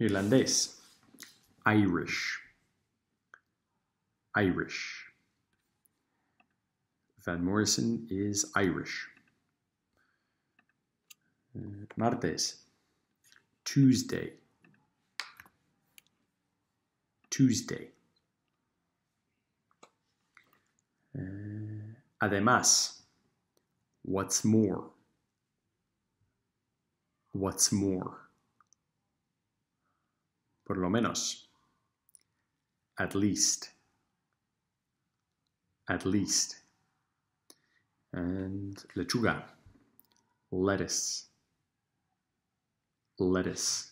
irlandés, Irish, Irish. Van Morrison is Irish. Uh, Martes, Tuesday, Tuesday. Uh, además, what's more? What's more? Por lo menos. At least. At least. And lechuga. Lettuce. Lettuce.